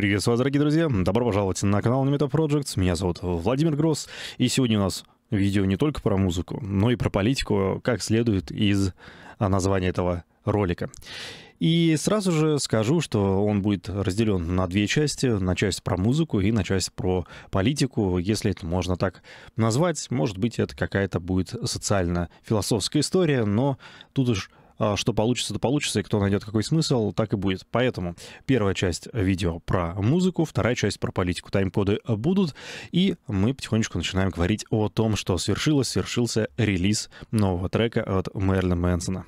Приветствую вас, дорогие друзья. Добро пожаловать на канал Meta Projects. Меня зовут Владимир Гросс. И сегодня у нас видео не только про музыку, но и про политику, как следует из а, названия этого ролика. И сразу же скажу, что он будет разделен на две части. На часть про музыку и на часть про политику, если это можно так назвать. Может быть, это какая-то будет социально-философская история, но тут уж а, что получится, то получится, и кто найдет какой смысл, так и будет. Поэтому первая часть видео про музыку, вторая часть про политику. Тайм-коды будут, и мы потихонечку начинаем говорить о том, что свершилось, свершился релиз нового трека от Мерлина Мэнсона.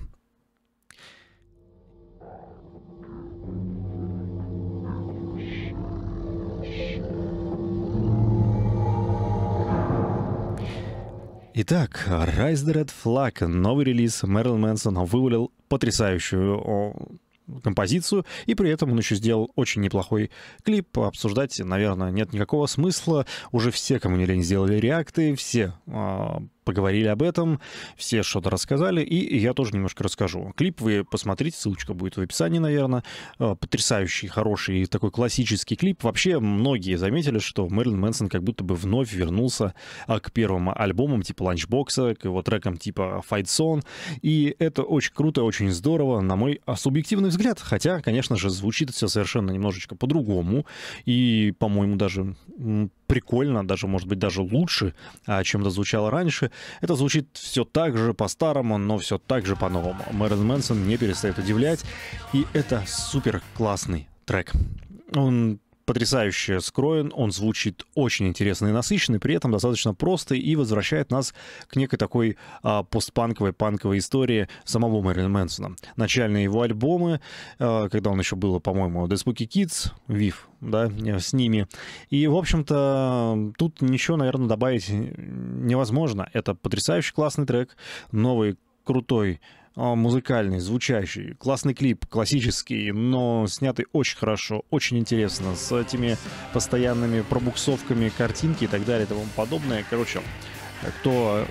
Итак, Rise the Red Flag, новый релиз Мэрил Мэнсон вывалил потрясающую композицию, и при этом он еще сделал очень неплохой клип. Обсуждать, наверное, нет никакого смысла. Уже все, кому не лень, сделали реакты, все а, поговорили об этом, все что-то рассказали, и я тоже немножко расскажу. Клип вы посмотрите, ссылочка будет в описании, наверное. Э, потрясающий, хороший, такой классический клип. Вообще многие заметили, что Мэрилин Мэнсон как будто бы вновь вернулся а, к первым альбомам типа Ланчбокса, к его трекам типа Fight Song, и это очень круто, очень здорово, на мой а, субъективный взгляд, хотя, конечно же, звучит все совершенно немножечко по-другому, и, по-моему, даже прикольно, даже, может быть, даже лучше, а, чем это звучало раньше. Это звучит все так же по-старому, но все так же по-новому. Мэрон Мэнсон не перестает удивлять, и это супер классный трек. Он потрясающе скроен, он звучит очень интересно и насыщенно, при этом достаточно просто и возвращает нас к некой такой а, постпанковой, панковой истории самого Мэрилин Мэнсона. Начальные его альбомы, а, когда он еще был, по-моему, Despooky Kids, Вив, да, э, с ними. И, в общем-то, тут ничего, наверное, добавить невозможно. Это потрясающий классный трек, новый крутой а, музыкальный, звучащий, классный клип, классический, но снятый очень хорошо, очень интересно, с этими постоянными пробуксовками картинки и так далее и тому подобное. Короче, кто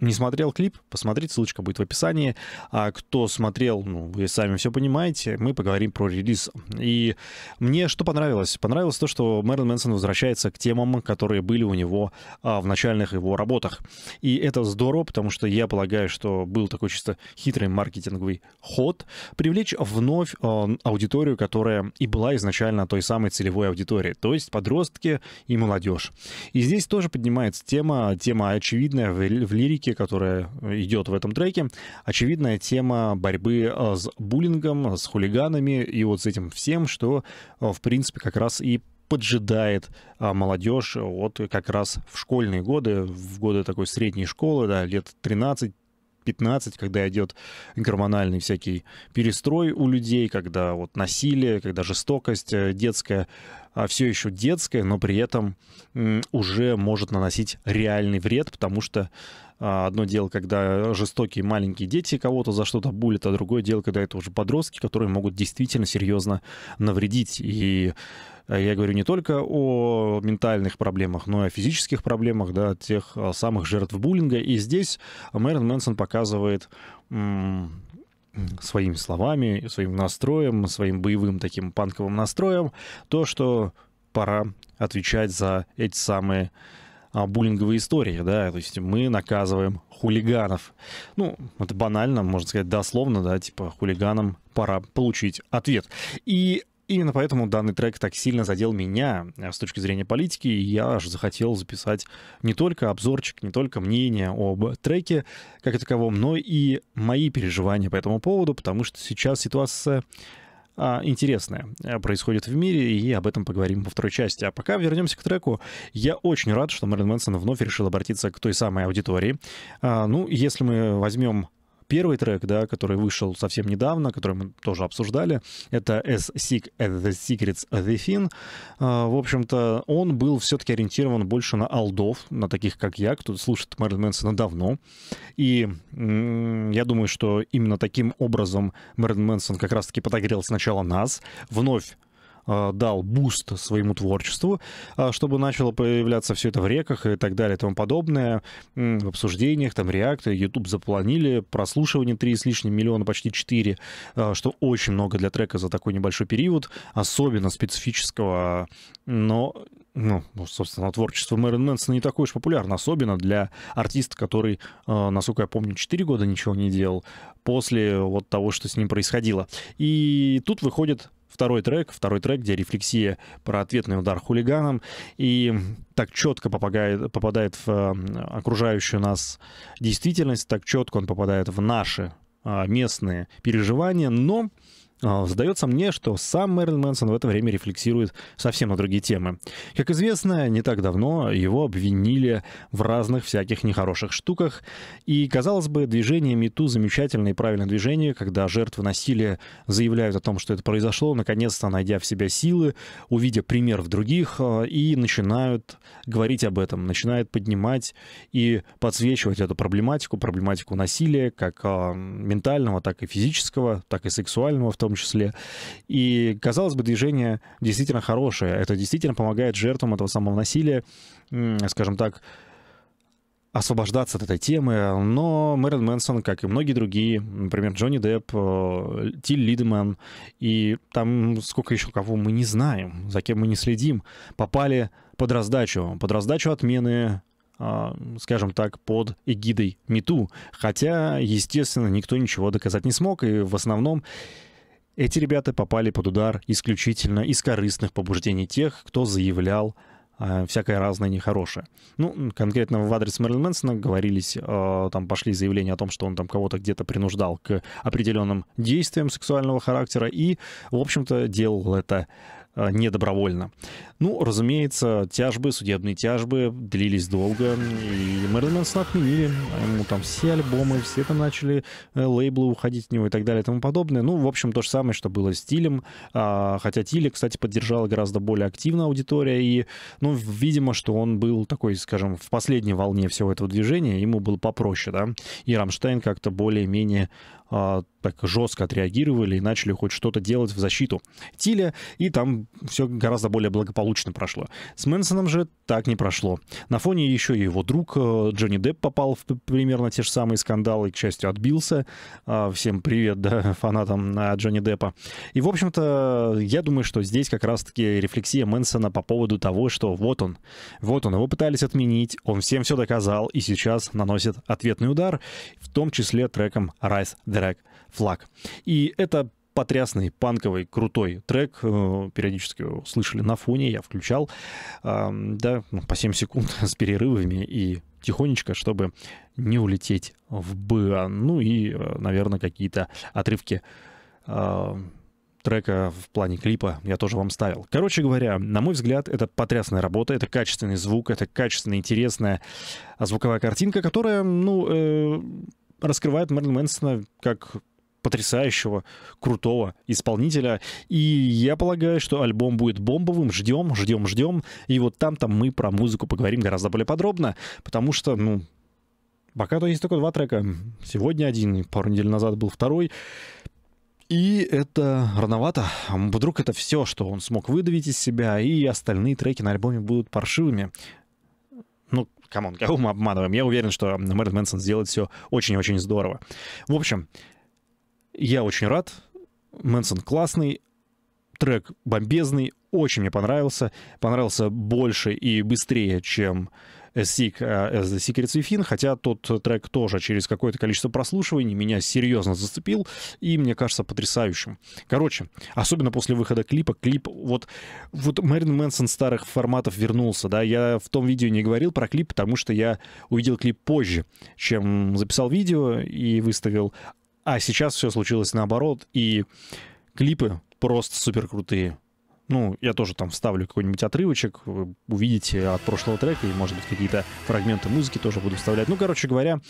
не смотрел клип? Посмотрите, ссылочка будет в описании. А кто смотрел, ну, вы сами все понимаете, мы поговорим про релиз. И мне что понравилось? Понравилось то, что Мэрилин Мэнсон возвращается к темам, которые были у него а, в начальных его работах. И это здорово, потому что я полагаю, что был такой чисто хитрый маркетинговый ход привлечь вновь а, аудиторию, которая и была изначально той самой целевой аудитории, то есть подростки и молодежь. И здесь тоже поднимается тема, тема очевидная в, в лирике, музыки, которая э, идет в этом треке, очевидная тема борьбы э, с буллингом, с хулиганами и вот с этим всем, что, э, в принципе, как раз и поджидает а, молодежь вот как раз в школьные годы, в годы такой средней школы, да, лет 13, 15, когда идет гормональный всякий перестрой у людей, когда вот насилие, когда жестокость детская а, все еще детская, но при этом уже может наносить реальный вред, потому что а, Одно дело, когда жестокие маленькие дети кого-то за что-то булят, а другое дело, когда это уже подростки, которые могут действительно серьезно навредить. И а, я говорю не только о ментальных проблемах, но и о физических проблемах, да, тех самых жертв буллинга. И здесь Мэрон Мэнсон показывает своими словами, своим настроем, своим боевым таким панковым настроем, то, что пора отвечать за эти самые а, буллинговые истории, да, то есть мы наказываем хулиганов. Ну, это банально, можно сказать, дословно, да, типа хулиганам пора получить ответ. И именно поэтому данный трек так сильно задел меня э, с точки зрения политики, и я аж захотел записать не только обзорчик, не только мнение об треке как и таковом, но и мои переживания по этому поводу, потому что сейчас ситуация а, интересное э, происходит в мире, и об этом поговорим во второй части. А пока вернемся к треку. Я очень рад, что Мэрилин Мэнсон вновь решил обратиться к той самой аудитории. А, ну, если мы возьмем первый трек, да, который вышел совсем недавно, который мы тоже обсуждали, это As Sick as the Secrets of the Fin. А, в общем-то, он был все-таки ориентирован больше на алдов, на таких, как я, кто слушает Мэрилин Мэнсона давно. И я думаю, что именно таким образом Мэрилин Мэнсон как раз-таки подогрел сначала нас, вновь Э, дал буст своему творчеству, э, чтобы начало появляться все это в реках и так далее и тому подобное, в обсуждениях, там, реакты, YouTube запланили, прослушивание 3 с лишним миллиона, почти 4, э, что очень много для трека за такой небольшой период, особенно специфического, но ну, ну собственно, творчество Мэрин Мэнсона не такое уж популярно, особенно для артиста, который, насколько я помню, 4 года ничего не делал после вот того, что с ним происходило. И тут выходит второй трек, второй трек, где рефлексия про ответный удар хулиганом и так четко попадает, попадает в э, окружающую нас действительность, так четко он попадает в наши а, местные переживания, но а, сдается мне, что сам Мэрилин Мэнсон в это время рефлексирует совсем на другие темы. Как известно, не так давно его обвинили в разных всяких нехороших штуках. И, казалось бы, движение МИТУ — замечательное и правильное движение, когда жертвы насилия заявляют о том, что это произошло, наконец-то найдя в себя силы, увидя пример в других, а, и начинают говорить об этом, начинают поднимать и подсвечивать эту проблематику, проблематику насилия, как а, ментального, так и физического, так и сексуального в том том числе. И, казалось бы, движение действительно хорошее. Это действительно помогает жертвам этого самого насилия, скажем так, освобождаться от этой темы, но Мэрил Мэнсон, как и многие другие, например, Джонни Депп, э, Тиль Лидеман и там сколько еще кого мы не знаем, за кем мы не следим, попали под раздачу, под раздачу отмены э, скажем так, под эгидой МИТУ. Хотя, естественно, никто ничего доказать не смог, и в основном эти ребята попали под удар исключительно из корыстных побуждений тех, кто заявлял э, всякое разное нехорошее. Ну, конкретно в адрес Мэрилин Мэнсона говорились, э, там пошли заявления о том, что он там кого-то где-то принуждал к определенным действиям сексуального характера и, в общем-то, делал это Э, недобровольно. Ну, разумеется, тяжбы, судебные тяжбы длились долго, и Мэрилин Мэнсон отменили ему там все альбомы, все там начали э, лейблы уходить от него и так далее и тому подобное. Ну, в общем, то же самое, что было с Тилем, а, хотя Тиле, кстати, поддержала гораздо более активно аудитория, и, ну, видимо, что он был такой, скажем, в последней волне всего этого движения, ему было попроще, да, и Рамштайн как-то более-менее а, так жестко отреагировали и начали хоть что-то делать в защиту Тиля, и там все гораздо более благополучно прошло. С Мэнсоном же так не прошло. На фоне еще и его друг э, Джонни Депп попал в примерно те же самые скандалы, и, к счастью, отбился. А, всем привет, да, фанатам а, Джонни Деппа. И, в общем-то, я думаю, что здесь как раз-таки рефлексия Мэнсона по поводу того, что вот он, вот он, его пытались отменить, он всем все доказал и сейчас наносит ответный удар, в том числе треком Rise the трек «Флаг». И это потрясный, панковый, крутой трек. Э, периодически его слышали на фоне, я включал. Да, ну, по 7 секунд с перерывами и тихонечко, чтобы не улететь в Б. Ну и, э, наверное, какие-то отрывки э, трека в плане клипа я тоже вам ставил. Короче говоря, на мой взгляд, это потрясная работа, это качественный звук, это качественная, интересная звуковая картинка, которая, ну, э, раскрывает Мэрилина Мэнсона как потрясающего, крутого исполнителя. И я полагаю, что альбом будет бомбовым. Ждем, ждем, ждем. И вот там-то мы про музыку поговорим гораздо более подробно, потому что, ну, пока то есть только два трека. Сегодня один, пару недель назад был второй. И это рановато. А вдруг это все, что он смог выдавить из себя, и остальные треки на альбоме будут паршивыми. Ну, камон, кого мы обманываем? Я уверен, что Мэрит Мэнсон сделает все очень-очень здорово. В общем, я очень рад. Мэнсон классный, трек бомбезный, очень мне понравился. Понравился больше и быстрее, чем Sick as э, э, the Secrets Within, хотя тот трек тоже через какое-то количество прослушиваний меня серьезно зацепил и, мне кажется, потрясающим. Короче, особенно после выхода клипа, клип, вот, вот Мэрин Мэнсон старых форматов вернулся, да, я в том видео не говорил про клип, потому что я увидел клип позже, чем записал видео и выставил, а сейчас все случилось наоборот, и клипы просто супер крутые. Ну, я тоже там вставлю какой-нибудь отрывочек, увидите от прошлого трека, и, может быть, какие-то фрагменты музыки тоже буду вставлять. Ну, короче говоря,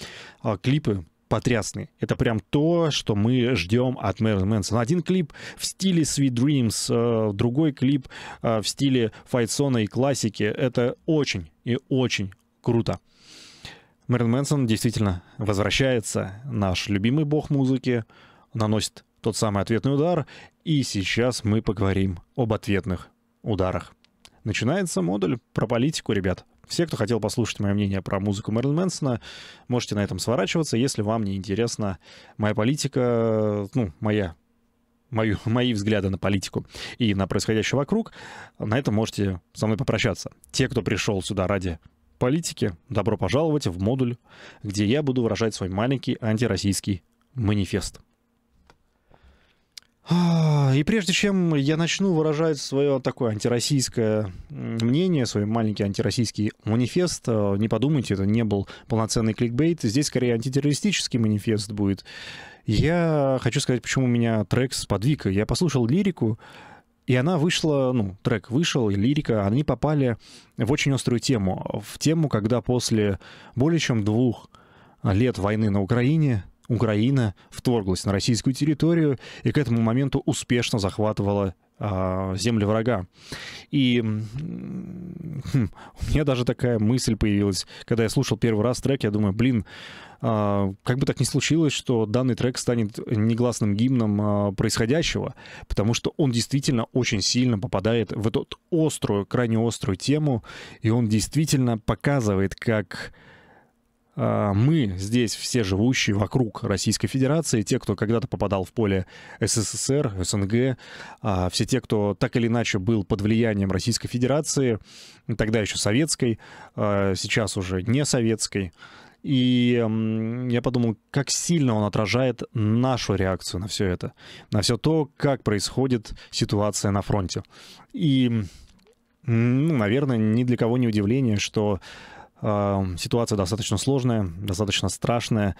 а, клипы потрясные. Это прям то, что мы ждем от Мэрилин Мэнсон. Один клип в стиле Sweet Dreams, э, другой клип э, в стиле Файтсона и классики. Это очень и очень круто. Мэрилин Мэнсон действительно возвращается, наш любимый бог музыки, наносит тот самый ответный удар, и сейчас мы поговорим об ответных ударах. Начинается модуль про политику, ребят. Все, кто хотел послушать мое мнение про музыку Мэрилин Мэнсона, можете на этом сворачиваться, если вам не интересна моя политика, ну, моя мою, мои взгляды на политику и на происходящее вокруг, на этом можете со мной попрощаться. Те, кто пришел сюда ради политики, добро пожаловать в модуль, где я буду выражать свой маленький антироссийский манифест. А, и прежде чем я начну выражать свое такое антироссийское мнение, свой маленький антироссийский манифест, э, не подумайте, это не был полноценный кликбейт, здесь скорее антитеррористический манифест будет. Я хочу сказать, почему у меня трек сподвиг. Я послушал лирику, и она вышла, ну, трек вышел, и лирика, они попали в очень острую тему. В тему, когда после более чем двух лет войны на Украине Украина вторглась на российскую территорию и к этому моменту успешно захватывала а, земли врага. И хм, у меня даже такая мысль появилась, когда я слушал первый раз трек, я думаю, блин, а, как бы так ни случилось, что данный трек станет негласным гимном а, происходящего, потому что он действительно очень сильно попадает в эту острую, крайне острую тему, и он действительно показывает, как а, мы здесь все живущие вокруг Российской Федерации, те, кто когда-то попадал в поле СССР, СНГ, а, все те, кто так или иначе был под влиянием Российской Федерации, тогда еще советской, а, сейчас уже не советской. И я подумал, как сильно он отражает нашу реакцию на все это, на все то, как происходит ситуация на фронте. И, ну, наверное, ни для кого не удивление, что Ситуация достаточно сложная, достаточно страшная,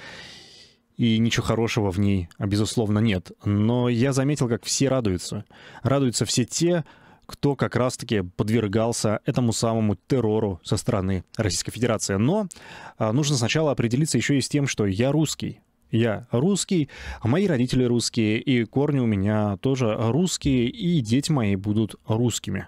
и ничего хорошего в ней, безусловно, нет. Но я заметил, как все радуются. Радуются все те, кто как раз-таки подвергался этому самому террору со стороны Российской Федерации. Но а, нужно сначала определиться еще и с тем, что я русский. Я русский, а мои родители русские, и корни у меня тоже русские, и дети мои будут русскими.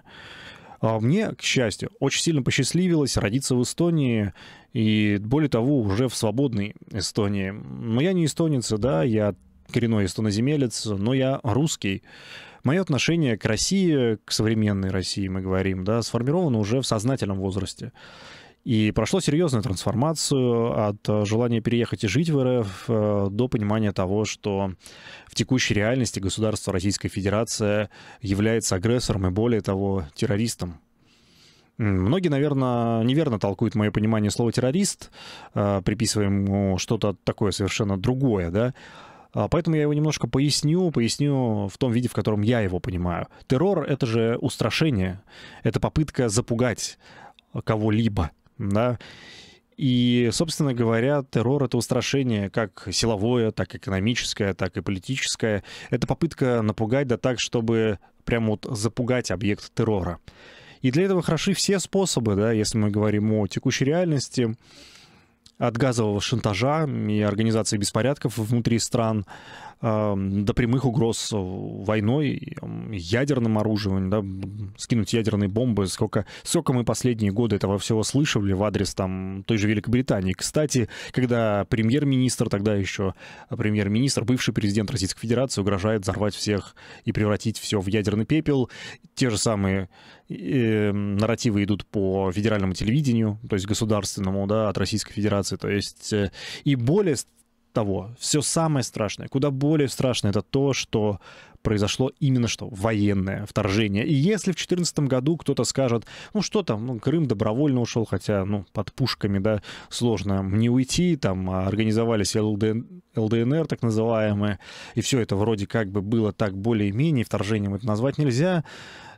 А мне, к счастью, очень сильно посчастливилось родиться в Эстонии, и более того, уже в свободной Эстонии. Но я не эстонец, да, я коренной эстоноземелец, но я русский. Мое отношение к России, к современной России, мы говорим, да, сформировано уже в сознательном возрасте. И прошло серьезную трансформацию от э, желания переехать и жить в РФ э, до понимания того, что в текущей реальности государство Российской Федерации является агрессором и, более того, террористом. Многие, наверное, неверно толкуют мое понимание слова «террорист», э, приписывая ему что-то такое совершенно другое, да, а, Поэтому я его немножко поясню, поясню в том виде, в котором я его понимаю. Террор — это же устрашение, это попытка запугать кого-либо да, и, собственно говоря, террор — это устрашение как силовое, так экономическое, так и политическое. Это попытка напугать, да так, чтобы прямо вот запугать объект террора. И для этого хороши все способы, да, если мы говорим о текущей реальности, от газового шантажа и организации беспорядков внутри стран — до прямых угроз войной, ядерным оружием, да, скинуть ядерные бомбы. Сколько, сколько мы последние годы этого всего слышали в адрес там той же Великобритании. Кстати, когда премьер-министр, тогда еще а, премьер-министр, бывший президент Российской Федерации угрожает взорвать всех и превратить все в ядерный пепел, те же самые э, нарративы идут по федеральному телевидению, то есть государственному, да, от Российской Федерации. То есть э, и более того, все самое страшное, куда более страшное, это то, что произошло именно что? Военное вторжение. И если в 2014 году кто-то скажет, ну что там, ну, Крым добровольно ушел, хотя, ну, под пушками, да, сложно не уйти, там а организовались ЛД... ЛДНР, так называемые, и все это вроде как бы было так более-менее, вторжением это назвать нельзя,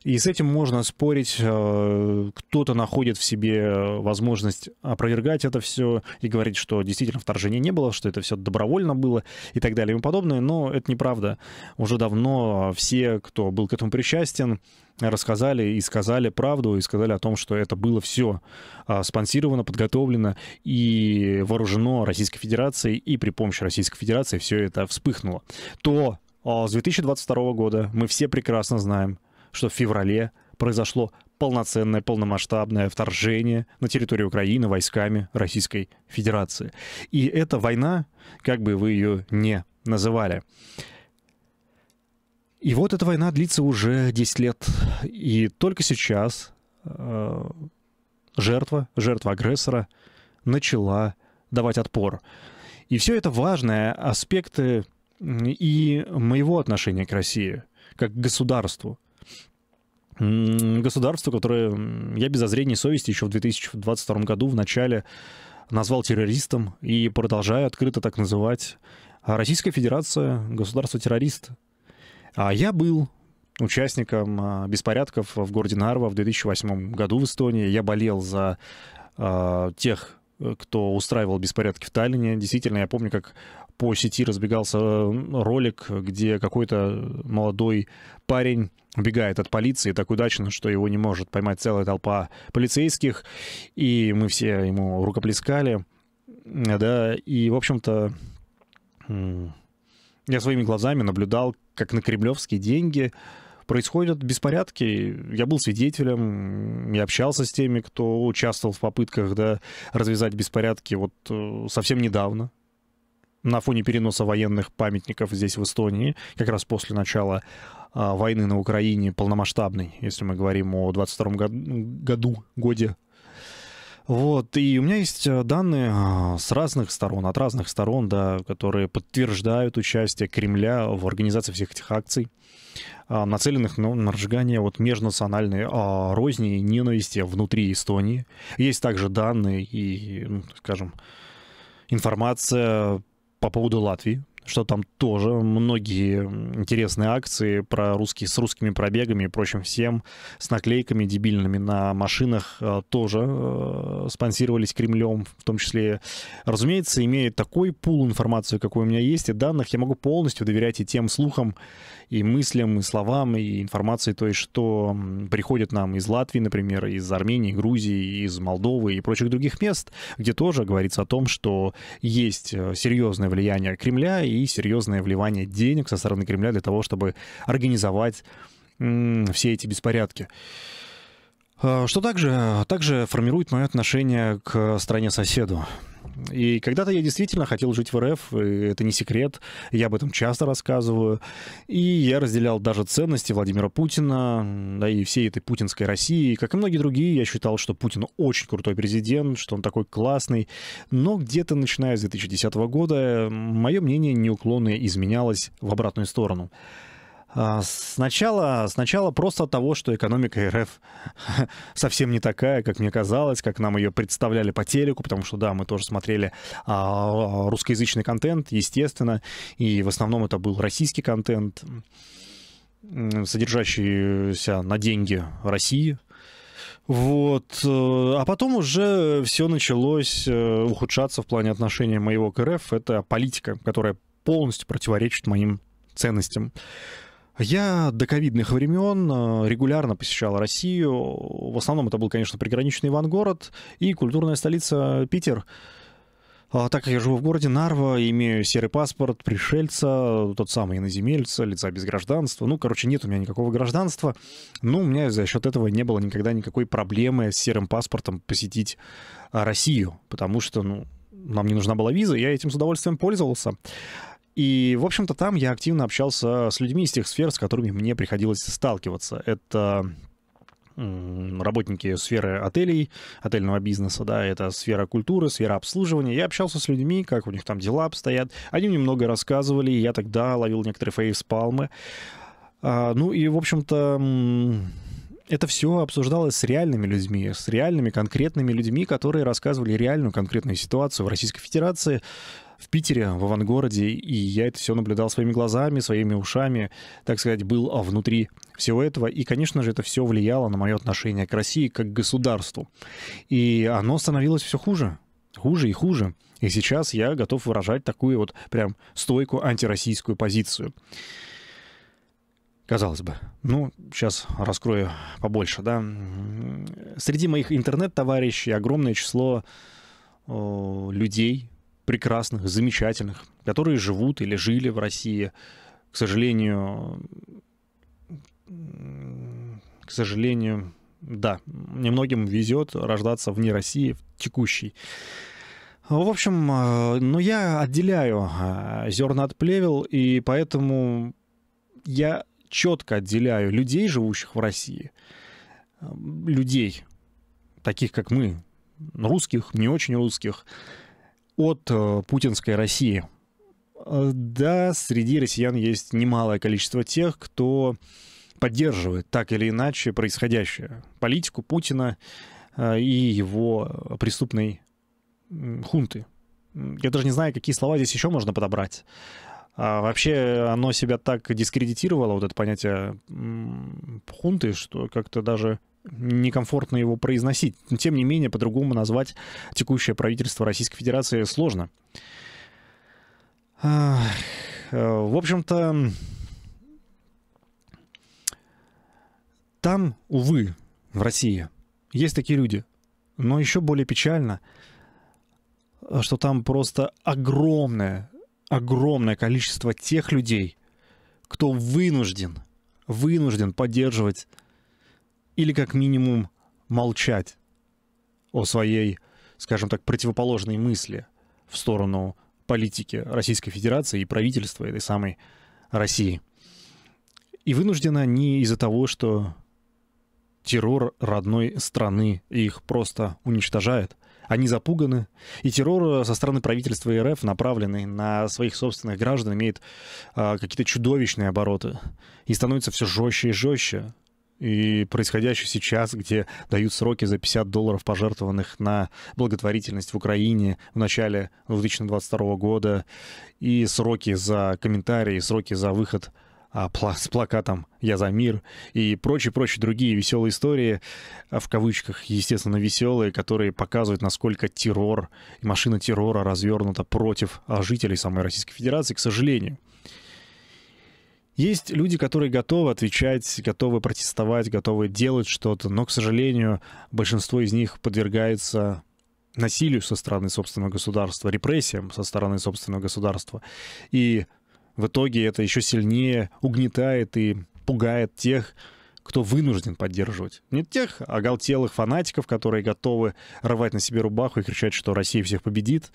и с этим можно спорить. Э, кто-то находит в себе возможность опровергать это все и говорить, что действительно вторжения не было, что это все добровольно было и так далее и подобное. Но это неправда. Уже давно а, все, кто был к этому причастен, рассказали и сказали правду, и сказали о том, что это было все а, спонсировано, подготовлено и вооружено Российской Федерацией, и при помощи Российской Федерации все это вспыхнуло. То а, с 2022 года мы все прекрасно знаем, что в феврале произошло полноценное, полномасштабное вторжение на территорию Украины войсками Российской Федерации. И эта война, как бы вы ее не называли. И вот эта война длится уже 10 лет. И только сейчас э, жертва, жертва агрессора начала давать отпор. И все это важные аспекты и моего отношения к России, как к государству. Государство, которое я без озрения совести еще в 2022 году в начале назвал террористом и продолжаю открыто так называть. А Российская Федерация — государство-террорист — а я был участником а, беспорядков в городе Нарва в 2008 году в Эстонии. Я болел за а, тех, э, кто устраивал беспорядки в Таллине. Действительно, я помню, как по сети разбегался э, ролик, где какой-то молодой парень убегает от полиции так удачно, что его не может поймать целая толпа полицейских, и мы все ему рукоплескали, да, и, в общем-то, я своими глазами наблюдал, как на кремлевские деньги происходят беспорядки. Я был свидетелем, я общался с теми, кто участвовал в попытках да, развязать беспорядки вот э, совсем недавно на фоне переноса военных памятников здесь, в Эстонии, как раз после начала а, войны на Украине полномасштабной, если мы говорим о 22 году, году годе вот, и у меня есть э, данные а, с разных сторон, от разных сторон, да, которые подтверждают участие Кремля в организации всех этих акций, а, нацеленных ну, на разжигание вот межнациональной а, розни и ненависти внутри Эстонии. Есть также данные и, ну, скажем, информация по поводу Латвии, что там тоже многие интересные акции про русские, с русскими пробегами и прочим всем, с наклейками дебильными на машинах э, тоже э, спонсировались Кремлем, в том числе. Разумеется, имея такой пул информации, какой у меня есть, и данных, я могу полностью доверять и тем слухам, и мыслям, и словам, и информации той, что приходит нам из Латвии, например, из Армении, Грузии, из Молдовы и прочих других мест, где тоже говорится о том, что есть э, серьезное влияние Кремля и серьезное вливание денег со стороны Кремля для того, чтобы организовать все эти беспорядки. А, что также, также формирует мое отношение к стране-соседу. И когда-то я действительно хотел жить в РФ, это не секрет, я об этом часто рассказываю. И я разделял даже ценности Владимира Путина, да и всей этой путинской России. как и многие другие, я считал, что Путин очень крутой президент, что он такой классный. Но где-то начиная с 2010 года мое мнение неуклонно изменялось в обратную сторону. А, сначала, сначала просто того, что экономика РФ совсем не такая, как мне казалось, как нам ее представляли по телеку, потому что, да, мы тоже смотрели а, русскоязычный контент, естественно, и в основном это был российский контент, содержащийся на деньги России. Вот. Э, а потом уже все началось э, ухудшаться в плане отношения моего к РФ. Это политика, которая полностью противоречит моим ценностям. Я до ковидных времен э, регулярно посещал Россию. В основном это был, конечно, приграничный Ивангород и культурная столица Питер. А так как я живу в городе Нарва, имею серый паспорт, пришельца, тот самый иноземельца, лица без гражданства. Ну, короче, нет у меня никакого гражданства. Но ну, у меня за счет этого не было никогда никакой проблемы с серым паспортом посетить а, Россию, потому что, ну, нам не нужна была виза, я этим с удовольствием пользовался. И, в общем-то, там я активно общался с людьми из тех сфер, с которыми мне приходилось сталкиваться. Это работники сферы отелей, отельного бизнеса, да, это сфера культуры, сфера обслуживания. Я общался с людьми, как у них там дела обстоят. Они мне много рассказывали, я тогда ловил некоторые фейспалмы. А, ну и, в общем-то, это все обсуждалось с реальными людьми, с реальными конкретными людьми, которые рассказывали реальную конкретную ситуацию в Российской Федерации, в Питере, в авангороде, и я это все наблюдал своими глазами, своими ушами, так сказать, был а, внутри всего этого. И, конечно же, это все влияло на мое отношение к России как к государству. И оно становилось все хуже, хуже и хуже. И сейчас я готов выражать такую вот прям стойку антироссийскую позицию. Казалось бы. Ну, сейчас раскрою побольше, да. Среди моих интернет-товарищей огромное число людей, прекрасных, замечательных, которые живут или жили в России. К сожалению, к сожалению, да, немногим везет рождаться вне России, в текущей. В общем, э, ну я отделяю э, зерна от плевел, и поэтому я четко отделяю людей, живущих в России, э, людей, таких как мы, русских, не очень русских, от э, путинской России. Э, да, среди россиян есть немалое количество тех, кто поддерживает так или иначе происходящую политику Путина э, и его преступной хунты. Я даже не знаю, какие слова здесь еще можно подобрать. А вообще оно себя так дискредитировало, вот это понятие хунты, что как-то даже некомфортно его произносить. Но, тем не менее, по-другому назвать текущее правительство Российской Федерации сложно. Э, в общем-то, там, увы, в России есть такие люди. Но еще более печально, что там просто огромное, огромное количество тех людей, кто вынужден, вынужден поддерживать или как минимум молчать о своей, скажем так, противоположной мысли в сторону политики Российской Федерации и правительства этой самой России. И вынуждена не из-за того, что террор родной страны их просто уничтожает. Они запуганы, и террор со стороны правительства РФ, направленный на своих собственных граждан, имеет э, какие-то чудовищные обороты и становится все жестче и жестче и происходящее сейчас, где дают сроки за 50 долларов, пожертвованных на благотворительность в Украине в начале 2022 года, и сроки за комментарии, сроки за выход а, с плакатом «Я за мир» и прочие-прочие другие веселые истории, а, в кавычках, естественно, веселые, которые показывают, насколько террор, машина террора развернута против а, жителей самой Российской Федерации, к сожалению. Есть люди, которые готовы отвечать, готовы протестовать, готовы делать что-то, но, к сожалению, большинство из них подвергается насилию со стороны собственного государства, репрессиям со стороны собственного государства. И в итоге это еще сильнее угнетает и пугает тех, кто вынужден поддерживать. Не тех оголтелых фанатиков, которые готовы рвать на себе рубаху и кричать, что Россия всех победит,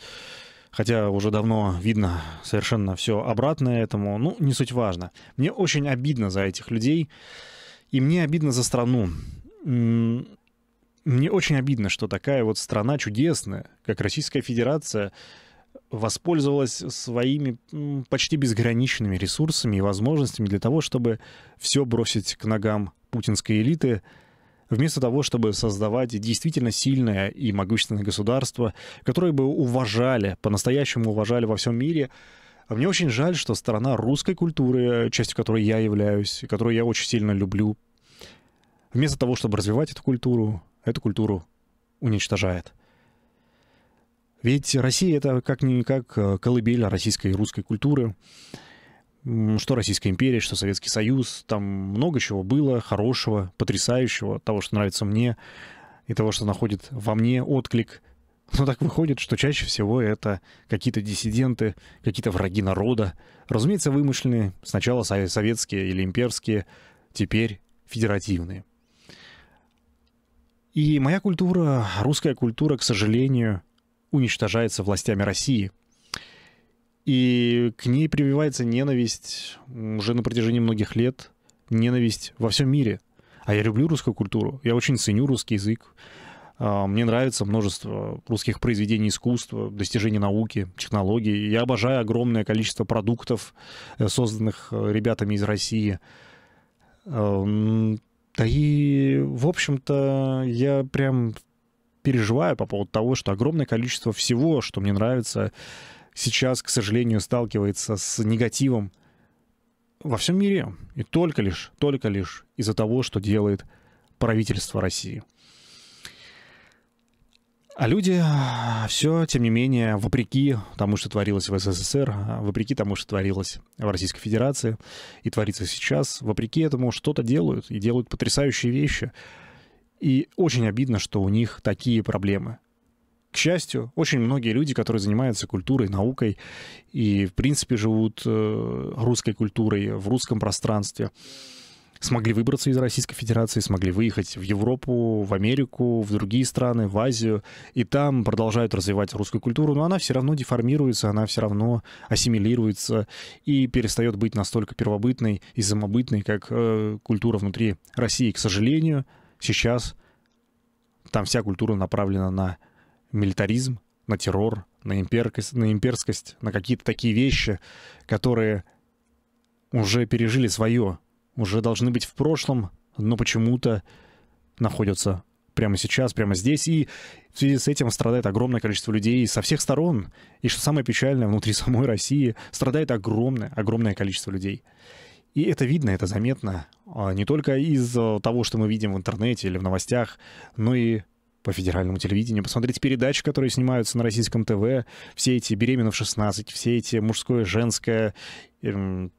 хотя уже давно видно совершенно все обратное этому, ну, не суть важно. Мне очень обидно за этих людей, и мне обидно за страну. Мне очень обидно, что такая вот страна чудесная, как Российская Федерация, воспользовалась своими почти безграничными ресурсами и возможностями для того, чтобы все бросить к ногам путинской элиты – вместо того, чтобы создавать действительно сильное и могущественное государство, которое бы уважали, по-настоящему уважали во всем мире, а мне очень жаль, что сторона русской культуры, частью которой я являюсь, которую я очень сильно люблю, вместо того, чтобы развивать эту культуру, эту культуру уничтожает. Ведь Россия — это как-никак э, колыбель российской и русской культуры что Российская империя, что Советский Союз. Там много чего было хорошего, потрясающего, того, что нравится мне, и того, что находит во мне отклик. Но так выходит, что чаще всего это какие-то диссиденты, какие-то враги народа. Разумеется, вымышленные, сначала советские или имперские, теперь федеративные. И моя культура, русская культура, к сожалению, уничтожается властями России – и к ней прививается ненависть уже на протяжении многих лет, ненависть во всем мире. А я люблю русскую культуру, я очень ценю русский язык. А, мне нравится множество русских произведений искусства, достижений науки, технологий. Я обожаю огромное количество продуктов, э, созданных э, ребятами из России. А, да и, в общем-то, я прям переживаю по поводу того, что огромное количество всего, что мне нравится, сейчас, к сожалению, сталкивается с негативом во всем мире. И только лишь, только лишь из-за того, что делает правительство России. А люди все, тем не менее, вопреки тому, что творилось в СССР, вопреки тому, что творилось в Российской Федерации и творится сейчас, вопреки этому что-то делают и делают потрясающие вещи. И очень обидно, что у них такие проблемы счастью, очень многие люди, которые занимаются культурой, наукой и, в принципе, живут э, русской культурой в русском пространстве, смогли выбраться из Российской Федерации, смогли выехать в Европу, в Америку, в другие страны, в Азию, и там продолжают развивать русскую культуру, но она все равно деформируется, она все равно ассимилируется и перестает быть настолько первобытной и самобытной, как э, культура внутри России. К сожалению, сейчас там вся культура направлена на милитаризм, на террор, на имперскость, на, имперскость, на какие-то такие вещи, которые уже пережили свое, уже должны быть в прошлом, но почему-то находятся прямо сейчас, прямо здесь. И в связи с этим страдает огромное количество людей со всех сторон. И что самое печальное, внутри самой России страдает огромное, огромное количество людей. И это видно, это заметно а не только из того, что мы видим в интернете или в новостях, но и по федеральному телевидению, посмотреть передачи, которые снимаются на российском ТВ, все эти «Беременна в 16», все эти «Мужское», «Женское», эм,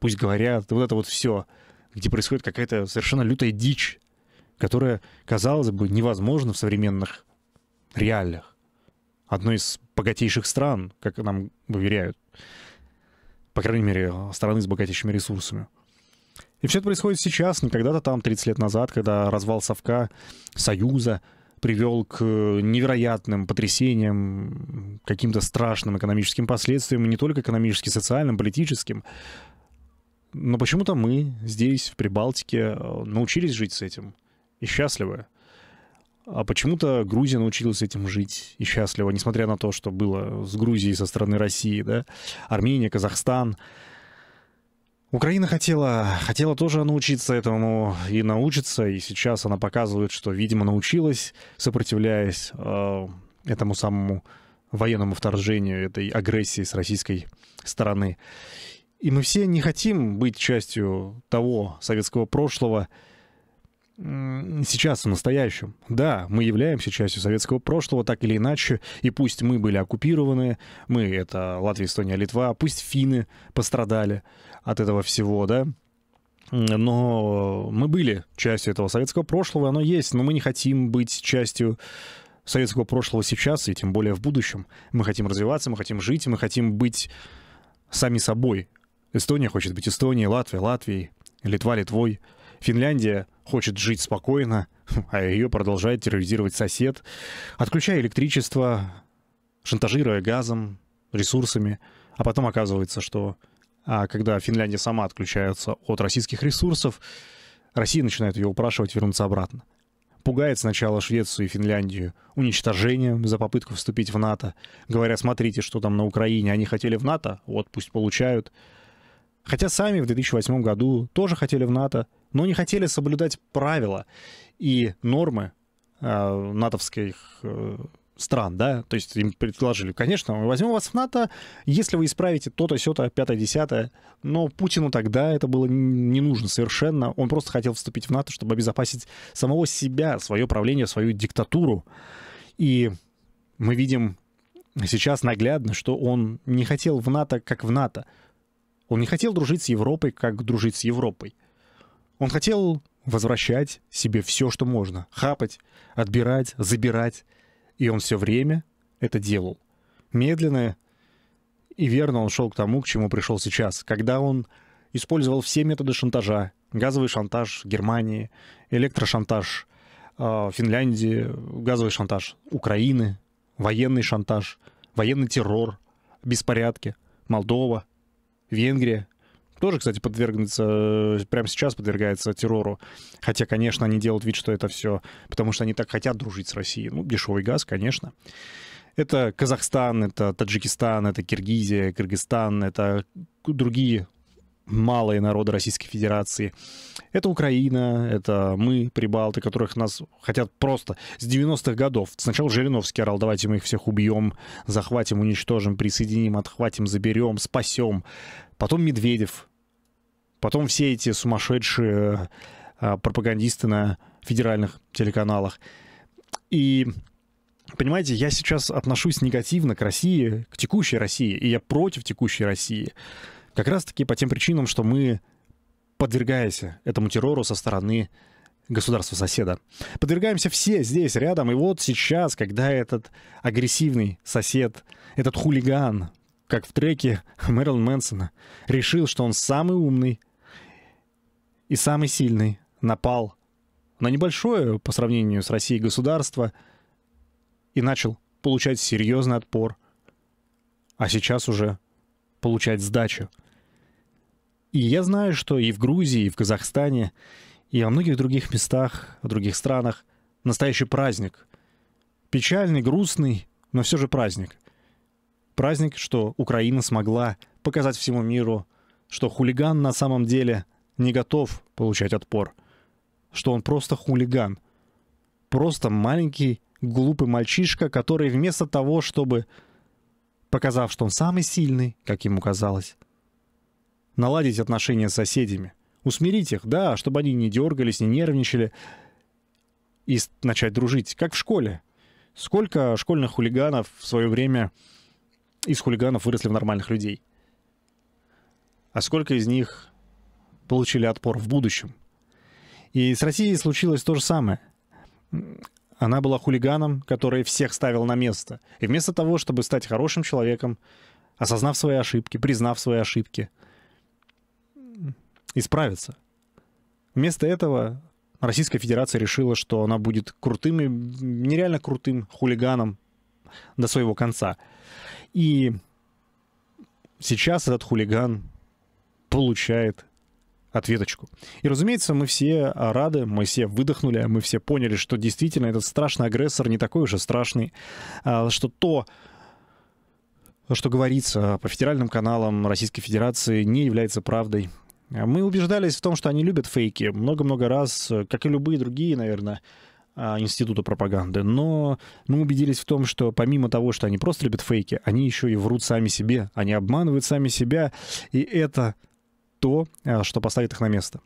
«Пусть говорят», вот это вот все, где происходит какая-то совершенно лютая дичь, которая, казалось бы, невозможна в современных реалиях. Одной из богатейших стран, как нам уверяют. По крайней мере, страны с богатейшими ресурсами. И все это происходит сейчас, не ну, когда-то там, 30 лет назад, когда развал Совка, Союза привел к э, невероятным потрясениям, каким-то страшным экономическим последствиям, не только экономическим, социальным, политическим. Но почему-то мы здесь, в Прибалтике, э, научились жить с этим и счастливы. А почему-то Грузия научилась этим жить и счастливо, несмотря на то, что было с Грузией со стороны России, да, Армения, Казахстан, Украина хотела, хотела тоже научиться этому и научиться, и сейчас она показывает, что, видимо, научилась, сопротивляясь э, этому самому военному вторжению, этой агрессии с российской стороны. И мы все не хотим быть частью того советского прошлого, сейчас, в настоящем. Да, мы являемся частью советского прошлого, так или иначе, и пусть мы были оккупированы, мы, это Латвия, Эстония, Литва, пусть финны пострадали от этого всего, да, но мы были частью этого советского прошлого, оно есть, но мы не хотим быть частью советского прошлого сейчас и тем более в будущем. Мы хотим развиваться, мы хотим жить, мы хотим быть сами собой. Эстония хочет быть Эстонией, Латвия, Латвией, Литва, Литвой, Финляндия — хочет жить спокойно, а ее продолжает терроризировать сосед, отключая электричество, шантажируя газом, ресурсами, а потом оказывается, что а когда Финляндия сама отключается от российских ресурсов, Россия начинает ее упрашивать вернуться обратно. Пугает сначала Швецию и Финляндию уничтожением за попытку вступить в НАТО, говоря, смотрите, что там на Украине, они хотели в НАТО, вот пусть получают. Хотя сами в 2008 году тоже хотели в НАТО, но не хотели соблюдать правила и нормы э, натовских э, стран, да, то есть им предложили, конечно, мы возьмем вас в НАТО, если вы исправите то-то, сё-то, пятое, десятое, но Путину тогда это было не нужно совершенно, он просто хотел вступить в НАТО, чтобы обезопасить самого себя, свое правление, свою диктатуру, и мы видим сейчас наглядно, что он не хотел в НАТО как в НАТО, он не хотел дружить с Европой, как дружить с Европой. Он хотел возвращать себе все, что можно. Хапать, отбирать, забирать. И он все время это делал. Медленно и верно он шел к тому, к чему пришел сейчас, когда он использовал все методы шантажа. Газовый шантаж Германии, электрошантаж э, Финляндии, газовый шантаж Украины, военный шантаж, военный террор, беспорядки, Молдова — Венгрия тоже, кстати, подвергнется, э, прямо сейчас подвергается террору. Хотя, конечно, они делают вид, что это все, потому что они так хотят дружить с Россией. Ну, дешевый газ, конечно. Это Казахстан, это Таджикистан, это Киргизия, Кыргызстан, это другие малые народы Российской Федерации. Это Украина, это мы, прибалты, которых нас хотят просто с 90-х годов. Сначала Жириновский орал, давайте мы их всех убьем, захватим, уничтожим, присоединим, отхватим, заберем, спасем. Потом Медведев, потом все эти сумасшедшие а, пропагандисты на федеральных телеканалах. И Понимаете, я сейчас отношусь негативно к России, к текущей России, и я против текущей России. Как раз-таки по тем причинам, что мы подвергаемся этому террору со стороны государства-соседа. Подвергаемся все здесь, рядом. И вот сейчас, когда этот агрессивный сосед, этот хулиган, как в треке Мэрилин Мэнсона, решил, что он самый умный и самый сильный, напал на небольшое по сравнению с Россией государство и начал получать серьезный отпор, а сейчас уже получать сдачу – и я знаю, что и в Грузии, и в Казахстане, и во многих других местах, в других странах настоящий праздник. Печальный, грустный, но все же праздник. Праздник, что Украина смогла показать всему миру, что хулиган на самом деле не готов получать отпор, что он просто хулиган, просто маленький глупый мальчишка, который вместо того, чтобы, показав, что он самый сильный, как ему казалось, наладить отношения с соседями, усмирить их, да, чтобы они не дергались, не нервничали, и начать дружить, как в школе. Сколько школьных хулиганов в свое время из хулиганов выросли в нормальных людей? А сколько из них получили отпор в будущем? И с Россией случилось то же самое. Она была хулиганом, который всех ставил на место. И вместо того, чтобы стать хорошим человеком, осознав свои ошибки, признав свои ошибки – исправиться. Вместо этого Российская Федерация решила, что она будет крутым и нереально крутым хулиганом до своего конца. И сейчас этот хулиган получает ответочку. И, разумеется, мы все рады, мы все выдохнули, мы все поняли, что действительно этот страшный агрессор не такой уж и страшный, а, что то, что говорится по федеральным каналам Российской Федерации, не является правдой. Мы убеждались в том, что они любят фейки много-много раз, как и любые другие, наверное, а, института пропаганды. Но мы убедились в том, что помимо того, что они просто любят фейки, они еще и врут сами себе, они обманывают сами себя, и это то, а, что поставит их на место.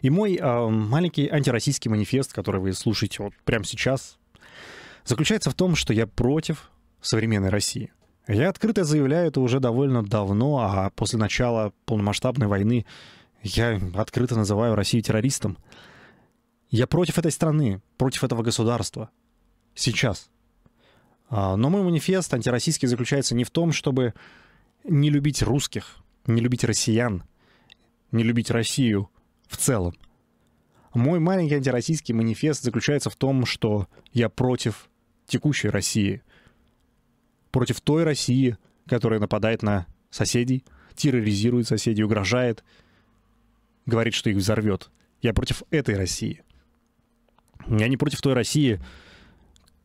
И мой э, маленький антироссийский манифест, который вы слушаете вот прямо сейчас, заключается в том, что я против современной России. Я открыто заявляю это уже довольно давно, а после начала полномасштабной войны я открыто называю Россию террористом. Я против этой страны, против этого государства. Сейчас. А, но мой манифест антироссийский заключается не в том, чтобы не любить русских, не любить россиян, не любить Россию в целом. Мой маленький антироссийский манифест заключается в том, что я против текущей России, против той России, которая нападает на соседей, терроризирует соседей, угрожает, говорит, что их взорвет. Я против этой России. Я не против той России,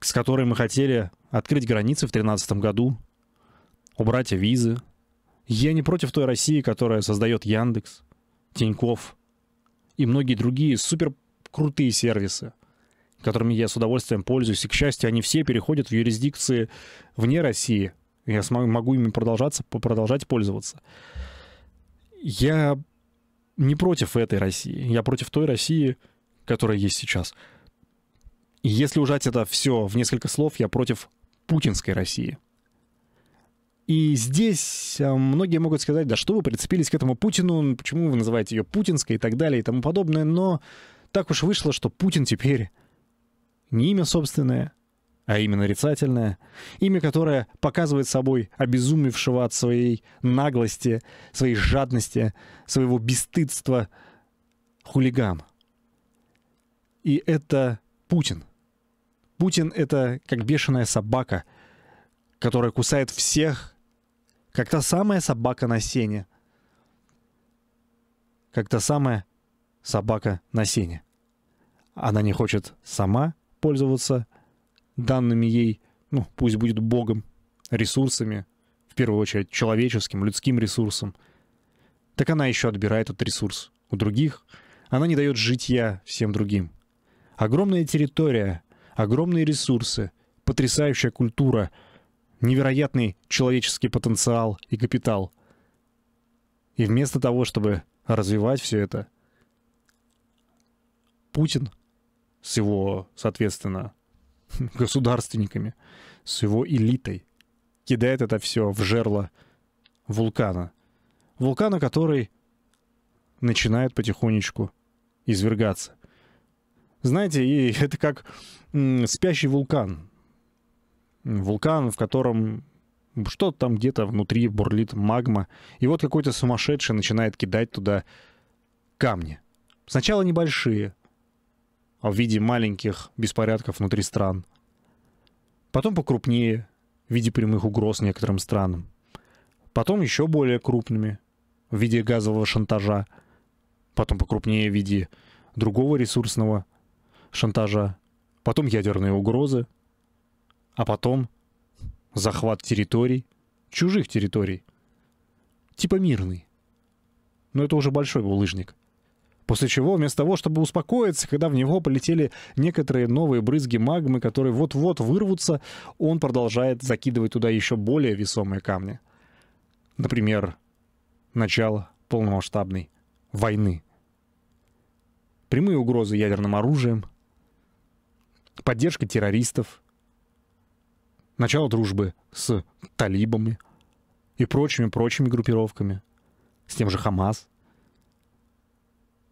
с которой мы хотели открыть границы в 2013 году, убрать визы. Я не против той России, которая создает Яндекс, Тиньков и многие другие супер крутые сервисы, которыми я с удовольствием пользуюсь. И, к счастью, они все переходят в юрисдикции вне России. Я могу ими продолжаться, продолжать пользоваться. Я не против этой России. Я против той России, которая есть сейчас. И если ужать это все в несколько слов, я против путинской России. И здесь э, многие могут сказать, да что вы прицепились к этому Путину, почему вы называете ее путинской и так далее и тому подобное, но так уж вышло, что Путин теперь не имя собственное, а имя нарицательное, имя, которое показывает собой обезумевшего от своей наглости, своей жадности, своего бесстыдства хулиган. И это Путин. Путин — это как бешеная собака, которая кусает всех, как та самая собака на сене. Как та самая собака на сене. Она не хочет сама пользоваться данными ей, ну, пусть будет Богом, ресурсами, в первую очередь человеческим, людским ресурсом, так она еще отбирает этот ресурс у других, она не дает житья всем другим. Огромная территория, огромные ресурсы, потрясающая культура, невероятный человеческий потенциал и капитал. И вместо того, чтобы развивать все это, Путин с его, соответственно, государственниками, с его элитой, кидает это все в жерло вулкана. Вулкана, который начинает потихонечку извергаться. Знаете, и это как спящий вулкан. Вулкан, в котором что-то там где-то внутри бурлит магма. И вот какой-то сумасшедший начинает кидать туда камни. Сначала небольшие, а в виде маленьких беспорядков внутри стран. Потом покрупнее, в виде прямых угроз некоторым странам. Потом еще более крупными, в виде газового шантажа. Потом покрупнее в виде другого ресурсного шантажа. Потом ядерные угрозы. А потом захват территорий, чужих территорий. Типа мирный. Но это уже большой булыжник. После чего, вместо того, чтобы успокоиться, когда в него полетели некоторые новые брызги магмы, которые вот-вот вырвутся, он продолжает закидывать туда еще более весомые камни. Например, начало полномасштабной войны. Прямые угрозы ядерным оружием, поддержка террористов, начало дружбы с талибами и прочими-прочими группировками, с тем же Хамас.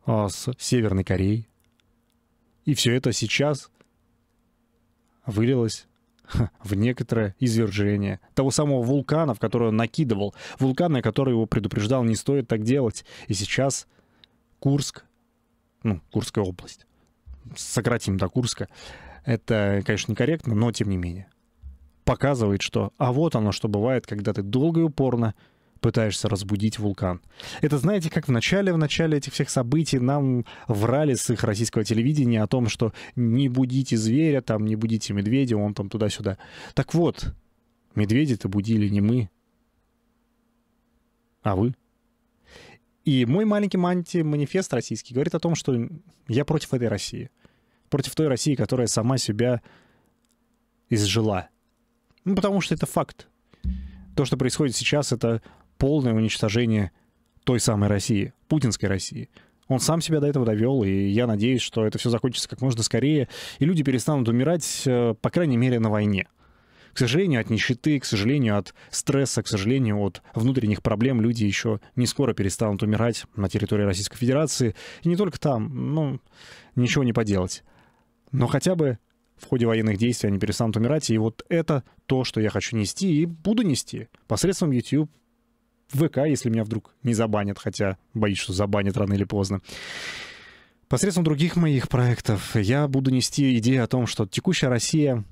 А, с Северной Кореей. И все это сейчас вылилось в некоторое извержение того самого вулкана, в который он накидывал, вулкана, который его предупреждал, не стоит так делать. И сейчас Курск, ну, Курская область, сократим до Курска, это, конечно, некорректно, но тем не менее, показывает, что а вот оно, что бывает, когда ты долго и упорно пытаешься разбудить вулкан. Это, знаете, как в начале, в начале этих всех событий нам врали с их российского телевидения о том, что не будите зверя, там, не будите медведя, он там туда-сюда. Так вот, медведя-то будили не мы, а вы. И мой маленький манти-манифест российский говорит о том, что я против этой России. Против той России, которая сама себя изжила. Ну, потому что это факт. То, что происходит сейчас, это полное уничтожение той самой России, путинской России. Он сам себя до этого довел, и я надеюсь, что это все закончится как можно скорее, и люди перестанут умирать, э, по крайней мере, на войне. К сожалению, от нищеты, к сожалению, от стресса, к сожалению, от внутренних проблем люди еще не скоро перестанут умирать на территории Российской Федерации. И не только там, ну, ничего не поделать. Но хотя бы в ходе военных действий они перестанут умирать. И вот это то, что я хочу нести и буду нести посредством YouTube, в ВК, если меня вдруг не забанят, хотя боюсь, что забанят рано или поздно. Посредством других моих проектов я буду нести идею о том, что текущая Россия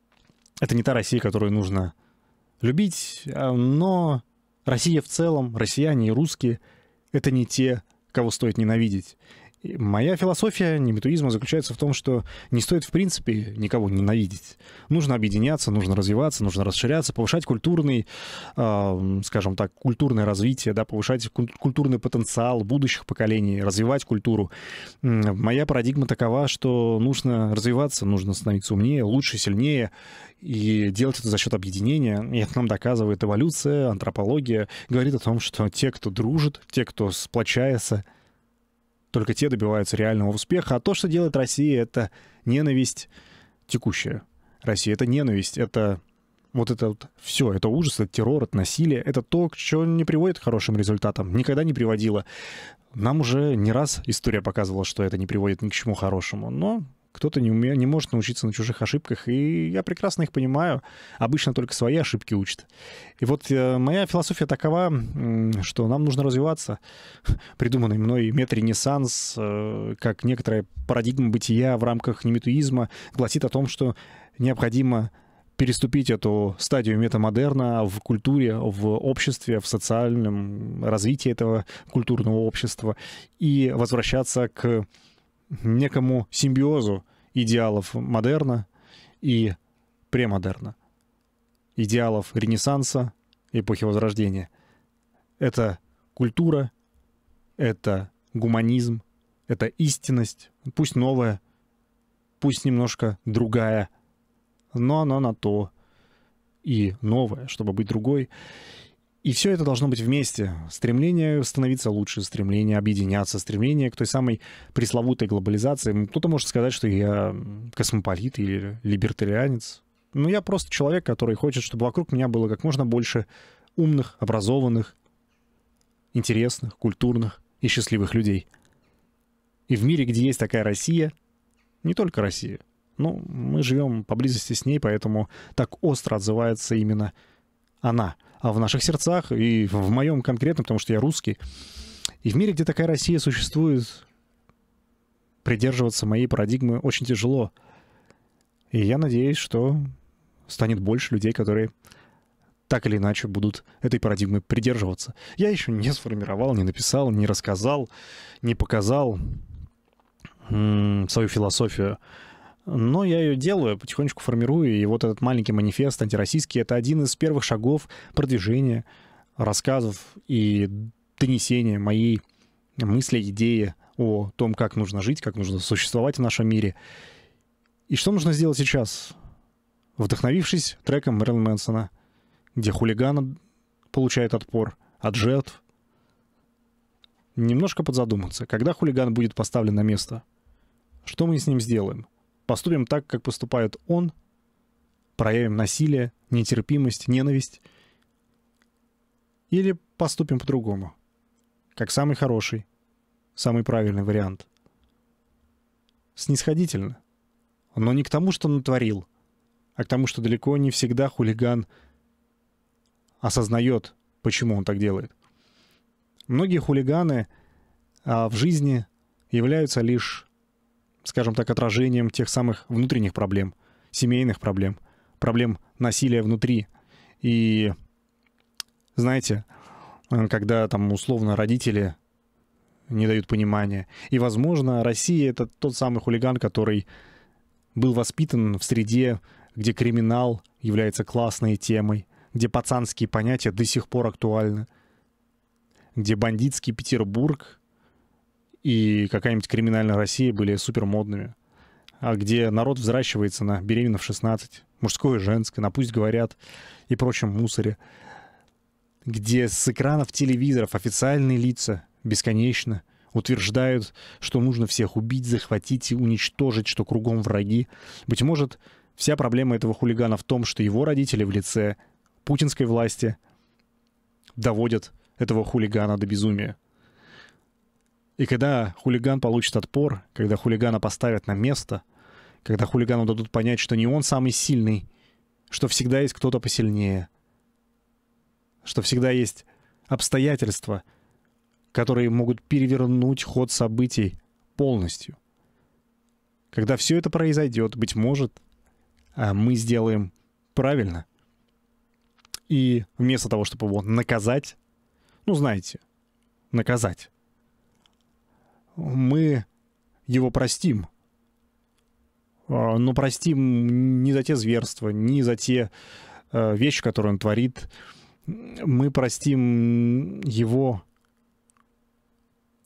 — это не та Россия, которую нужно любить, а, но Россия в целом, россияне и русские — это не те, кого стоит ненавидеть. Моя философия неметуизма заключается в том, что не стоит в принципе никого ненавидеть. Нужно объединяться, нужно развиваться, нужно расширяться, повышать культурный, э, скажем так, культурное развитие, да, повышать культурный потенциал будущих поколений, развивать культуру. Моя парадигма такова, что нужно развиваться, нужно становиться умнее, лучше, сильнее, и делать это за счет объединения. И это нам доказывает эволюция, антропология, говорит о том, что те, кто дружит, те, кто сплочается, только те добиваются реального успеха. А то, что делает Россия, это ненависть текущая. Россия — это ненависть, это вот это вот все, это ужас, это террор, это насилие, это то, что не приводит к хорошим результатам, никогда не приводило. Нам уже не раз история показывала, что это не приводит ни к чему хорошему, но кто-то не, уме... не может научиться на чужих ошибках, и я прекрасно их понимаю. Обычно только свои ошибки учат. И вот э, моя философия такова, э, что нам нужно развиваться. Придуманный мной метренессанс, э, как некоторая парадигма бытия в рамках неметуизма, гласит о том, что необходимо переступить эту стадию метамодерна в культуре, в обществе, в социальном развитии этого культурного общества и возвращаться к некому симбиозу идеалов модерна и премодерна, идеалов Ренессанса, эпохи Возрождения. Это культура, это гуманизм, это истинность, пусть новая, пусть немножко другая, но она на то и новая, чтобы быть другой. И все это должно быть вместе. Стремление становиться лучше, стремление объединяться, стремление к той самой пресловутой глобализации. Кто-то может сказать, что я космополит или либертарианец. Но я просто человек, который хочет, чтобы вокруг меня было как можно больше умных, образованных, интересных, культурных и счастливых людей. И в мире, где есть такая Россия, не только Россия, но мы живем поблизости с ней, поэтому так остро отзывается именно она — а, в наших сердцах и в моем конкретно, потому что я русский. И в мире, где такая Россия существует, придерживаться моей парадигмы очень тяжело. И я надеюсь, что станет больше людей, которые так или иначе будут этой парадигмы придерживаться. Я еще не сформировал, не написал, не рассказал, не показал свою философию но я ее делаю, потихонечку формирую, и вот этот маленький манифест антироссийский — это один из первых шагов продвижения рассказов и донесения моей мысли, идеи о том, как нужно жить, как нужно существовать в нашем мире. И что нужно сделать сейчас? Вдохновившись треком Мэрилла Мэнсона, где хулиган получает отпор от жертв, немножко подзадуматься, когда хулиган будет поставлен на место, что мы с ним сделаем — Поступим так, как поступает он, проявим насилие, нетерпимость, ненависть. Или поступим по-другому, как самый хороший, самый правильный вариант. Снисходительно. Но не к тому, что натворил, а к тому, что далеко не всегда хулиган осознает, почему он так делает. Многие хулиганы а, в жизни являются лишь скажем так, отражением тех самых внутренних проблем, семейных проблем, проблем насилия внутри. И знаете, э, когда там условно родители не дают понимания. И, возможно, Россия — это тот самый хулиган, который был воспитан в среде, где криминал является классной темой, где пацанские понятия до сих пор актуальны, где бандитский Петербург и какая-нибудь криминальная Россия были супер модными, а где народ взращивается на беременна в 16, мужское и женское, на пусть говорят и прочем мусоре, где с экранов телевизоров официальные лица бесконечно утверждают, что нужно всех убить, захватить и уничтожить, что кругом враги. Быть может, вся проблема этого хулигана в том, что его родители в лице путинской власти доводят этого хулигана до безумия. И когда хулиган получит отпор, когда хулигана поставят на место, когда хулигану дадут понять, что не он самый сильный, что всегда есть кто-то посильнее, что всегда есть обстоятельства, которые могут перевернуть ход событий полностью. Когда все это произойдет, быть может, а, мы сделаем правильно. И вместо того, чтобы его наказать, ну, знаете, наказать, мы его простим. А, но простим не за те зверства, не за те э, вещи, которые он творит. Мы простим его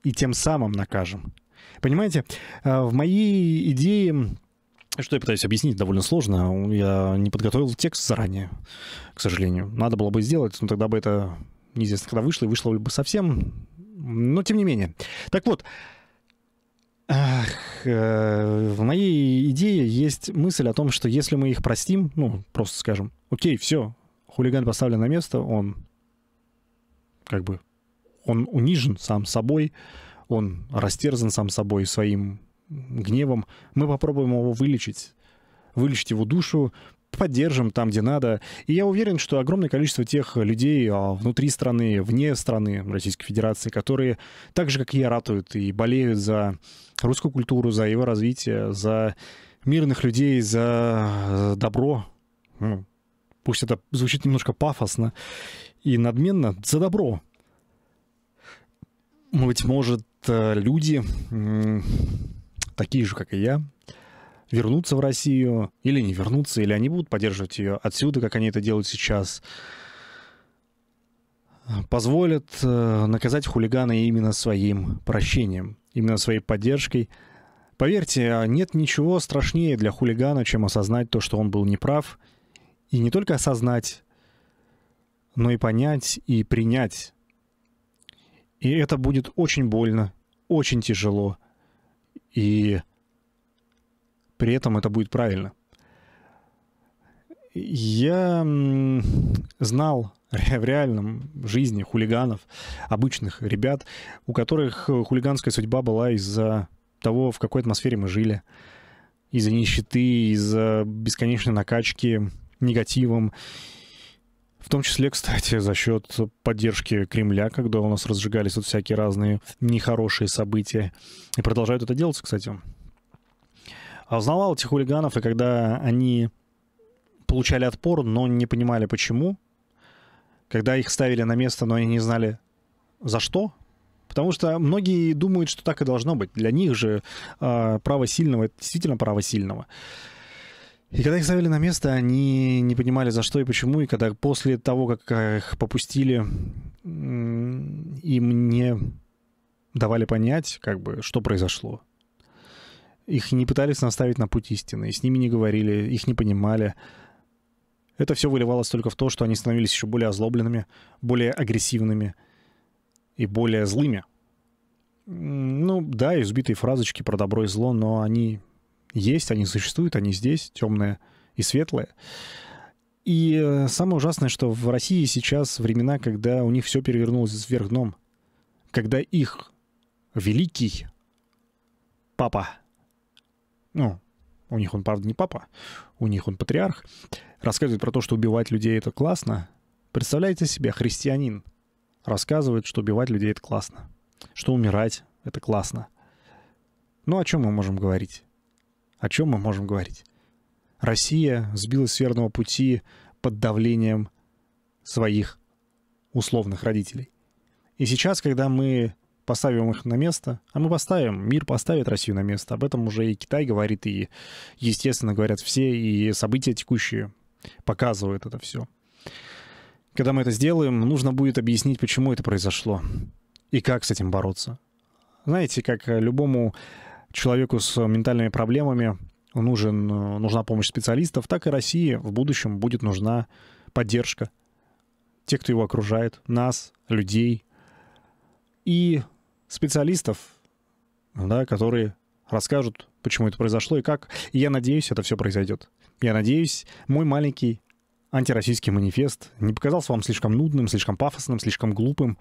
и тем самым накажем. Понимаете, а, в моей идее, что я пытаюсь объяснить, довольно сложно. Я не подготовил текст заранее, к сожалению. Надо было бы сделать, но тогда бы это неизвестно когда вышло, и вышло бы совсем. Но тем не менее. Так вот, Ах, э, в моей идее есть мысль о том, что если мы их простим, ну, просто скажем, окей, все, хулиган поставлен на место, он как бы, он унижен сам собой, он растерзан сам собой, своим гневом. Мы попробуем его вылечить, вылечить его душу, поддержим там, где надо. И я уверен, что огромное количество тех людей а, внутри страны, вне страны Российской Федерации, которые так же, как и я, ратуют и болеют за русскую культуру, за его развитие, за мирных людей, за э, добро. Ну, пусть это звучит немножко пафосно и надменно, за добро. Быть может, э, люди такие же, как и я, вернуться в Россию или не вернуться, или они будут поддерживать ее отсюда, как они это делают сейчас, позволят э, наказать хулигана именно своим прощением, именно своей поддержкой. Поверьте, а нет ничего страшнее для хулигана, чем осознать то, что он был неправ, и не только осознать, но и понять и принять. И это будет очень больно, очень тяжело. И при этом это будет правильно. Я знал в реальном жизни хулиганов, обычных ребят, у которых хулиганская судьба была из-за того, в какой атмосфере мы жили, из-за нищеты, из-за бесконечной накачки негативом, в том числе, кстати, за счет поддержки Кремля, когда у нас разжигались вот всякие разные нехорошие события. И продолжают это делать, кстати. А узнавал этих хулиганов, и когда они получали отпор, но не понимали почему, когда их ставили на место, но они не знали за что, Потому что многие думают, что так и должно быть. Для них же э, право сильного это действительно право сильного. И когда их ставили на место, они не понимали, за что и почему. И когда после того, как их попустили, им не давали понять, как бы, что произошло. Их не пытались наставить на путь истины, и с ними не говорили, их не понимали. Это все выливалось только в то, что они становились еще более озлобленными, более агрессивными и более злыми. Ну да, избитые фразочки про добро и зло, но они есть, они существуют, они здесь, темные и светлые. И э, самое ужасное, что в России сейчас времена, когда у них все перевернулось вверх дном. Когда их великий папа ну, у них он, правда, не папа, у них он патриарх, рассказывает про то, что убивать людей — это классно. Представляете себе, христианин рассказывает, что убивать людей — это классно, что умирать — это классно. Ну, о чем мы можем говорить? О чем мы можем говорить? Россия сбилась с верного пути под давлением своих условных родителей. И сейчас, когда мы поставим их на место. А мы поставим, мир поставит Россию на место. Об этом уже и Китай говорит, и, естественно, говорят все, и события текущие показывают это все. Когда мы это сделаем, нужно будет объяснить, почему это произошло и как с этим бороться. Знаете, как любому человеку с ментальными проблемами нужен, нужна помощь специалистов, так и России в будущем будет нужна поддержка тех, кто его окружает, нас, людей. И специалистов, да, которые расскажут, почему это произошло и как. И я надеюсь, это все произойдет. Я надеюсь, мой маленький антироссийский манифест не показался вам слишком нудным, слишком пафосным, слишком глупым,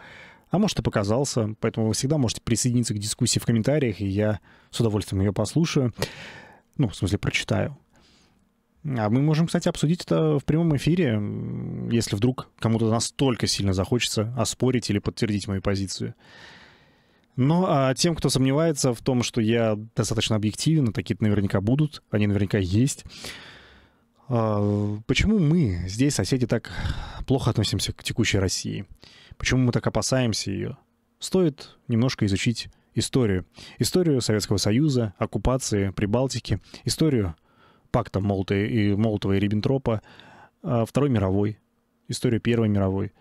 а может и показался, поэтому вы всегда можете присоединиться к дискуссии в комментариях, и я с удовольствием ее послушаю. Ну, в смысле, прочитаю. А мы можем, кстати, обсудить это в прямом эфире, если вдруг кому-то настолько сильно захочется оспорить или подтвердить мою позицию. Но а тем, кто сомневается в том, что я достаточно объективен, такие наверняка будут, они наверняка есть. А, почему мы здесь, соседи, так плохо относимся к текущей России? Почему мы так опасаемся ее? Стоит немножко изучить историю. Историю Советского Союза, оккупации, Прибалтики, историю пакта Молота и, Молотова и Риббентропа, а, Второй мировой, историю Первой мировой,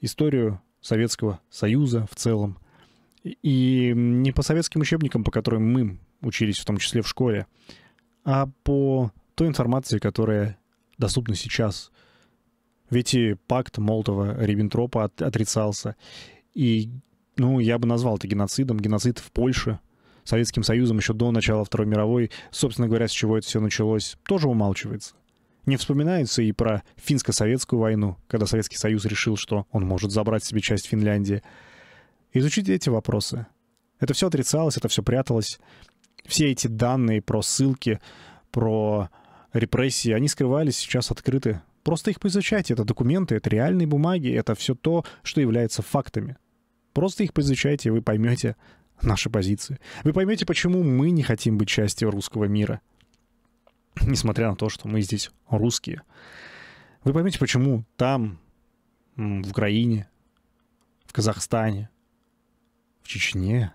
историю Советского Союза в целом – и не по советским учебникам, по которым мы учились, в том числе в школе, а по той информации, которая доступна сейчас. Ведь и пакт Молотова-Риббентропа от, отрицался. И, ну, я бы назвал это геноцидом. Геноцид в Польше, Советским Союзом еще до начала Второй мировой, собственно говоря, с чего это все началось, тоже умалчивается. Не вспоминается и про финско-советскую войну, когда Советский Союз решил, что он может забрать себе часть Финляндии. Изучите эти вопросы. Это все отрицалось, это все пряталось. Все эти данные про ссылки, про репрессии, они скрывались, сейчас открыты. Просто их поизучайте. Это документы, это реальные бумаги, это все то, что является фактами. Просто их поизучайте, и вы поймете наши позиции. Вы поймете, почему мы не хотим быть частью русского мира. Несмотря на то, что мы здесь русские. Вы поймете, почему там, в Украине, в Казахстане, в Чечне,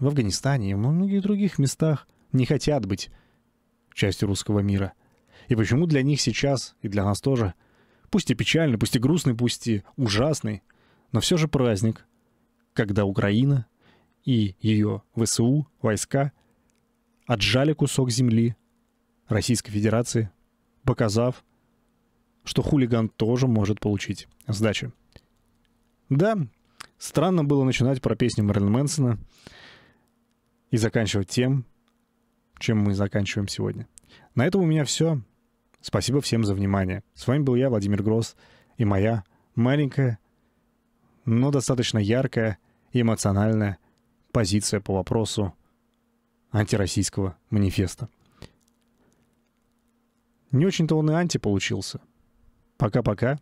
в Афганистане и во многих других местах не хотят быть частью русского мира. И почему для них сейчас, и для нас тоже, пусть и печальный, пусть и грустный, пусть и ужасный, но все же праздник, когда Украина и ее ВСУ, войска, отжали кусок земли Российской Федерации, показав, что хулиган тоже может получить сдачу. Да, Странно было начинать про песню Мэрилин Мэнсона и заканчивать тем, чем мы заканчиваем сегодня. На этом у меня все. Спасибо всем за внимание. С вами был я, Владимир Гросс, и моя маленькая, но достаточно яркая и эмоциональная позиция по вопросу антироссийского манифеста. Не очень-то он и анти получился. Пока-пока,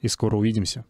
и скоро увидимся.